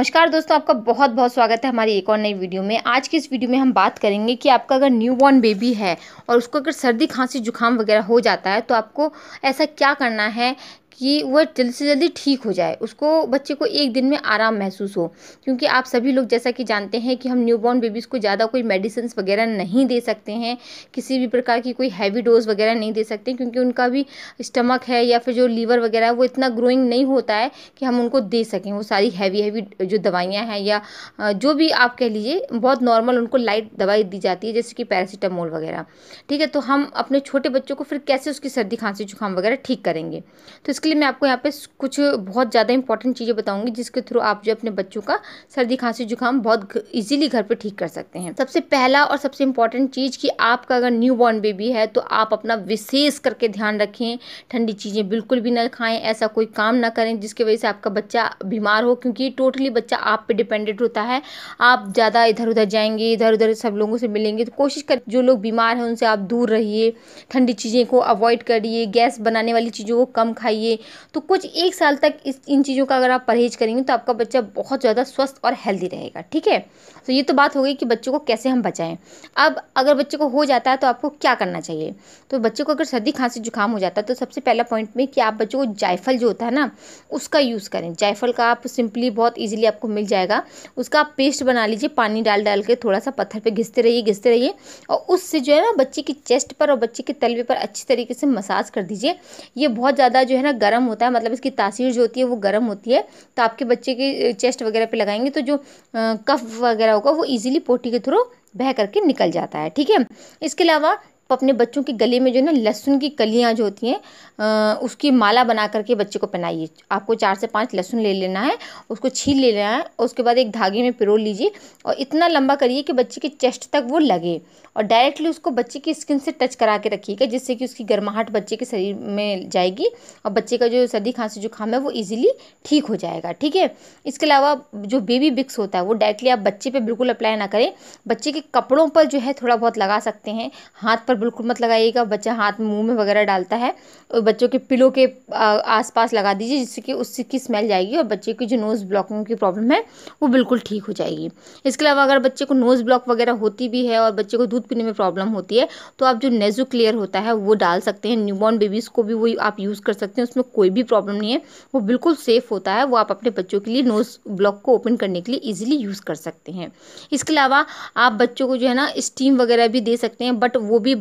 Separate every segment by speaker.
Speaker 1: नमस्कार दोस्तों आपका बहुत बहुत स्वागत है हमारी एक और नई वीडियो में आज की इस वीडियो में हम बात करेंगे कि आपका अगर न्यू बॉर्न बेबी है और उसको अगर सर्दी खांसी जुकाम वगैरह हो जाता है तो आपको ऐसा क्या करना है कि वह जल्दी से जल्दी ठीक हो जाए उसको बच्चे को एक दिन में आराम महसूस हो क्योंकि आप सभी लोग जैसा कि जानते हैं कि हम न्यूबॉर्न बेबीज़ को ज़्यादा कोई मेडिसिन वगैरह नहीं दे सकते हैं किसी भी प्रकार की कोई हैवी डोज वगैरह नहीं दे सकते क्योंकि उनका भी स्टमक है या फिर जो लीवर वगैरह वो इतना ग्रोइंग नहीं होता है कि हम उनको दे सकें वो सारी हैवी हैवी जो दवाइयाँ हैं या जो भी आप कह लीजिए बहुत नॉर्मल उनको लाइट दवाई दी जाती है जैसे कि पैरासीटामोल वगैरह ठीक है तो हम अपने छोटे बच्चों को फिर कैसे उसकी सर्दी खांसी जुकाम वगैरह ठीक करेंगे तो इसके लिए मैं आपको यहाँ पे कुछ बहुत ज़्यादा इंपॉर्टेंट चीज़ें बताऊंगी जिसके थ्रू आप जो अपने बच्चों का सर्दी खांसी जुकाम बहुत ईजिली घर पर ठीक कर सकते हैं सबसे पहला और सबसे इंपॉर्टेंट चीज़ कि आपका अगर न्यू बॉर्न बेबी है तो आप अपना विशेष करके ध्यान रखें ठंडी चीज़ें बिल्कुल भी ना खाएँ ऐसा कोई काम ना करें जिसकी वजह से आपका बच्चा बीमार हो क्योंकि टोटली बच्चा आप पे डिपेंडेंट होता है आप ज़्यादा इधर उधर जाएंगे इधर उधर सब लोगों से मिलेंगे तो कोशिश करें जो लोग बीमार हैं उनसे आप दूर रहिए ठंडी चीज़ें को अवॉइड करिए गैस बनाने वाली चीज़ों को कम खाइए चाहिए तो कुछ एक साल तक इस इन चीज़ों का अगर आप परहेज करेंगे तो आपका बच्चा बहुत ज़्यादा स्वस्थ और हेल्दी रहेगा ठीक है तो ये तो बात हो गई कि बच्चों को कैसे हम बचाएं अब अगर बच्चे को हो जाता है तो आपको क्या करना चाहिए तो बच्चे को अगर सर्दी खांसी जुकाम हो जाता है तो सबसे पहला पॉइंट में कि आप बच्चों को जायफल जो होता है ना उसका यूज़ करें जायफल का आप सिंपली बहुत ईजिली आपको मिल जाएगा उसका आप पेस्ट बना लीजिए पानी डाल डाल के थोड़ा सा पत्थर पर घिसते रहिए घिसते रहिए और उससे जो है ना बच्चे की चेस्ट पर और बच्चे के तलवे पर अच्छी तरीके से मसाज कर दीजिए ये बहुत ज़्यादा जो है ना गर्म होता है मतलब इसकी तासीर जो होती है वो गर्म होती है तो आपके बच्चे के चेस्ट वगैरह पे लगाएंगे तो जो कफ वगैरह होगा वो ईजिली पोटी के थ्रू बह करके निकल जाता है ठीक है इसके अलावा अपने बच्चों के गले में जो है ना लहसुन की कलियाँ जो होती हैं उसकी माला बना करके बच्चे को पहनाइए आपको चार से पाँच लहसुन ले लेना है उसको छील ले लेना है और उसके बाद एक धागे में पिरो लीजिए और इतना लंबा करिए कि बच्चे के चेस्ट तक वो लगे और डायरेक्टली उसको बच्चे की स्किन से टच करा के रखिएगा जिससे कि उसकी गर्माहट बच्चे के शरीर में जाएगी और बच्चे का जो सर्दी खांसी जुकाम है वो ईजिली ठीक हो जाएगा ठीक है इसके अलावा जो बेबी बिक्स होता है वो डायरेक्टली आप बच्चे पर बिल्कुल अप्लाई ना करें बच्चे के कपड़ों पर जो है थोड़ा बहुत लगा सकते हैं हाथ पर बिल्कुल मत लगाइएगा बच्चा हाथ में मुंह में वगैरह डालता है और बच्चों के पिलो के आसपास लगा दीजिए जिससे कि उससे की स्मेल जाएगी और बच्चे की जो नोज़ ब्लॉकिंग की प्रॉब्लम है वो बिल्कुल ठीक हो जाएगी इसके अलावा अगर बच्चे को नोज़ ब्लॉक वगैरह होती भी है और बच्चे को दूध पीने में प्रॉब्लम होती है तो आप जो नेजो क्लियर होता है वो डाल सकते हैं न्यूबॉर्न बेबीज़ को भी वो आप यूज़ कर सकते हैं उसमें कोई भी प्रॉब्लम नहीं है वो बिल्कुल सेफ़ होता है वो आप अपने बच्चों के लिए नोज़ ब्लॉक को ओपन करने के लिए ईजिली यूज़ कर सकते हैं इसके अलावा आप बच्चों को जो है ना स्टीम वगैरह भी दे सकते हैं बट वो भी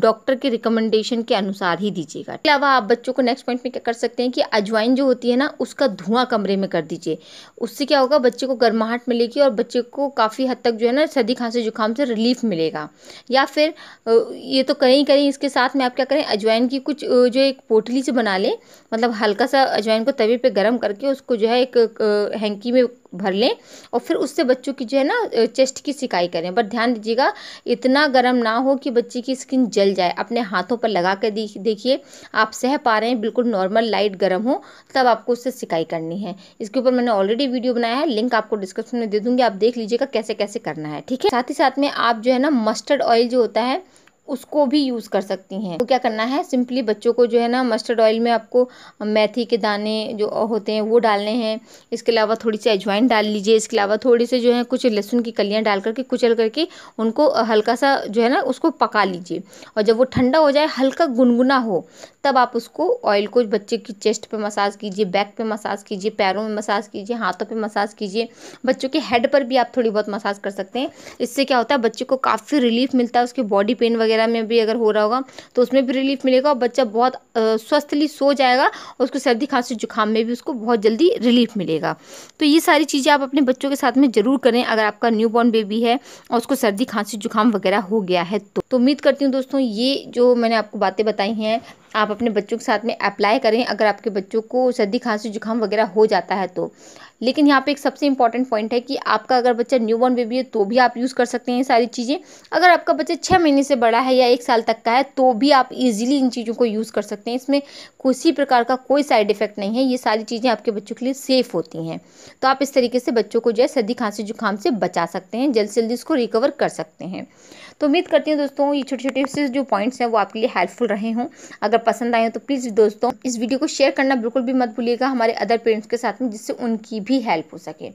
Speaker 1: डॉक्टर के रिकमेंडेशन के अनुसार ही दीजिएगा इसके अलावा आप बच्चों को नेक्स्ट पॉइंट में क्या कर सकते हैं कि अजवाइन जो होती है ना उसका धुआं कमरे में कर दीजिए उससे क्या होगा बच्चे को गर्माहट मिलेगी और बच्चे को काफ़ी हद तक जो है ना सर्दी खांसी जुकाम से रिलीफ मिलेगा या फिर ये तो कहीं कहीं इसके साथ में आप क्या करें अजवाइन की कुछ जो एक पोटली से बना लें मतलब हल्का सा अजवाइन को तवे पर गर्म करके उसको जो है एक हैंकी में भर लें और फिर उससे बच्चों की जो है ना चेस्ट की सिकाई करें बट ध्यान दीजिएगा इतना गर्म ना हो कि बच्चे की स्किन जल जाए अपने हाथों पर लगा कर देखिए आप सह पा रहे हैं बिल्कुल नॉर्मल लाइट गर्म हो तब आपको उससे सिकाई करनी है इसके ऊपर मैंने ऑलरेडी वीडियो बनाया है लिंक आपको डिस्क्रिप्शन में दे दूंगी आप देख लीजिएगा कैसे कैसे करना है ठीक है साथ ही साथ में आप जो है ना मस्टर्ड ऑयल जो होता है उसको भी यूज़ कर सकती हैं तो क्या करना है सिंपली बच्चों को जो है ना मस्टर्ड ऑयल में आपको मेथी के दाने जो होते हैं वो डालने हैं इसके अलावा थोड़ी सी अजवाइन डाल लीजिए इसके अलावा थोड़ी सी जो है कुछ लहसुन की कलियाँ डाल करके कुचल करके उनको हल्का सा जो है ना उसको पका लीजिए और जब वो ठंडा हो जाए हल्का गुनगुना हो तब आप उसको ऑयल को बच्चे की चेस्ट पर मसाज कीजिए बैक पर मसाज कीजिए पैरों में मसाज कीजिए हाथों पर मसाज कीजिए बच्चों के हेड पर भी आप थोड़ी बहुत मसाज कर सकते हैं इससे क्या होता है बच्चे को काफ़ी रिलीफ मिलता है उसके बॉडी पेन वगैरह वगैरह में भी अगर हो रहा होगा तो उसमें भी रिलीफ मिलेगा और बच्चा बहुत स्वस्थली सो जाएगा और उसको सर्दी खांसी जुकाम में भी उसको बहुत जल्दी रिलीफ मिलेगा तो ये सारी चीज़ें आप अपने बच्चों के साथ में ज़रूर करें अगर आपका न्यू बॉर्न बेबी है और उसको सर्दी खांसी जुकाम वगैरह हो गया है तो, तो उम्मीद करती हूँ दोस्तों ये जो मैंने आपको बातें बताई हैं आप अपने बच्चों के साथ में अप्लाई करें अगर आपके बच्चों को सर्दी खांसी जुकाम वगैरह हो जाता है तो लेकिन यहाँ पे एक सबसे इंपॉर्टेंट पॉइंट है कि आपका अगर बच्चा न्यू बॉर्न बेबी है तो भी आप यूज़ कर सकते हैं ये सारी चीज़ें अगर आपका बच्चा छः महीने से बड़ा है या एक साल तक का है तो भी आप इजीली इन चीज़ों को यूज़ कर सकते हैं इसमें किसी प्रकार का कोई साइड इफेक्ट नहीं है ये सारी चीज़ें आपके बच्चों के लिए सेफ़ होती हैं तो आप इस तरीके से बच्चों को जो है सर्दी खांसी जुकाम से बचा सकते हैं जल्द से जल्दी इसको रिकवर कर सकते हैं तो उम्मीद करती हूँ दोस्तों ये छोटे छोटे से जो पॉइंट्स हैं वो आपके लिए हेल्पफुल रहे हों अगर पसंद आए हो तो प्लीज़ दोस्तों इस वीडियो को शेयर करना बिल्कुल भी मत भूलिएगा हमारे अदर पेरेंट्स के साथ में जिससे उनकी भी भी हेल्प हो सके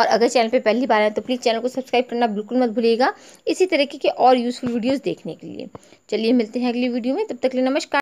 Speaker 1: और अगर चैनल पर पहली बार है तो प्लीज़ चैनल को सब्सक्राइब करना बिल्कुल मत भूलिएगा इसी तरीके के और यूज़फुल वीडियोज़ देखने के लिए चलिए मिलते हैं अगली वीडियो में तब तक के लिए नमस्कार